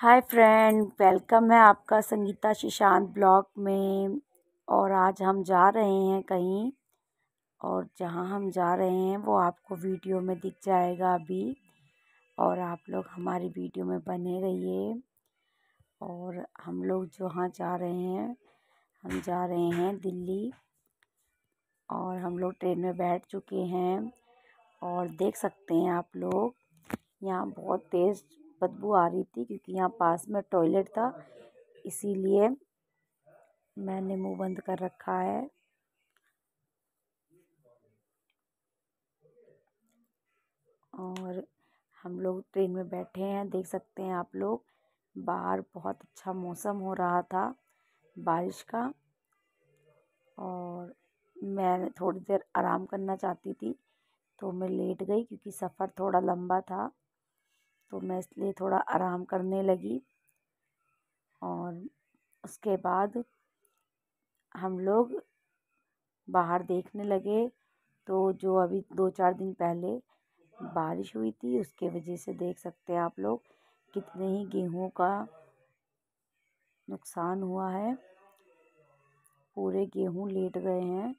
hi friend welcome है आपका Sangeeta शिशांत blog में और आज हम जा रहे हैं कहीं और जहां हम जा रहे हैं वो आपको वीडियो में दिख जाएगा अभी और आप लोग हमारी वीडियो में बने रहिए और हम लोग जहाँ जा रहे हैं हम जा रहे हैं दिल्ली और हम लोग ट्रेन में बैठ चुके हैं और देख सकते हैं आप लोग यहाँ बहुत तेज़ बदबू आ रही थी क्योंकि यहाँ पास में टॉयलेट था इसीलिए मैंने मुंह बंद कर रखा है और हम लोग ट्रेन में बैठे हैं देख सकते हैं आप लोग बाहर बहुत अच्छा मौसम हो रहा था बारिश का और मैं थोड़ी देर आराम करना चाहती थी तो मैं लेट गई क्योंकि सफ़र थोड़ा लंबा था तो मैं इसलिए थोड़ा आराम करने लगी और उसके बाद हम लोग बाहर देखने लगे तो जो अभी दो चार दिन पहले बारिश हुई थी उसके वजह से देख सकते हैं आप लोग कितने ही गेहूं का नुकसान हुआ है पूरे गेहूं लेट गए हैं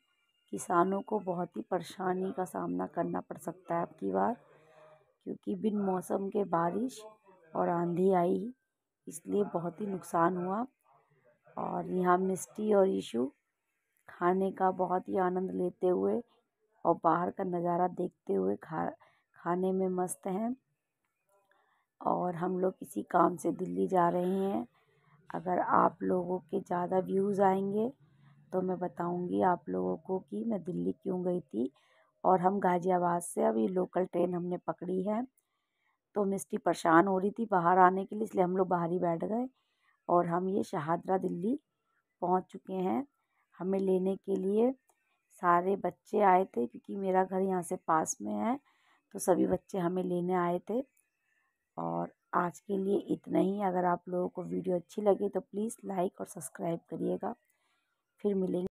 किसानों को बहुत ही परेशानी का सामना करना पड़ सकता है अब की बार क्योंकि बिन मौसम के बारिश और आंधी आई इसलिए बहुत ही नुकसान हुआ और यहाँ मिस्टी और यीशु खाने का बहुत ही आनंद लेते हुए और बाहर का नज़ारा देखते हुए खा खाने में मस्त हैं और हम लोग किसी काम से दिल्ली जा रहे हैं अगर आप लोगों के ज़्यादा व्यूज़ आएंगे तो मैं बताऊंगी आप लोगों को कि मैं दिल्ली क्यों गई थी और हम गाज़ियाबाद से अभी लोकल ट्रेन हमने पकड़ी है तो मिष्टी परेशान हो रही थी बाहर आने के लिए इसलिए हम लोग बाहर ही बैठ गए और हम ये शहादरा दिल्ली पहुंच चुके हैं हमें लेने के लिए सारे बच्चे आए थे क्योंकि मेरा घर यहाँ से पास में है तो सभी बच्चे हमें लेने आए थे और आज के लिए इतना ही अगर आप लोगों को वीडियो अच्छी लगी तो प्लीज़ लाइक और सब्सक्राइब करिएगा फिर मिलेंगे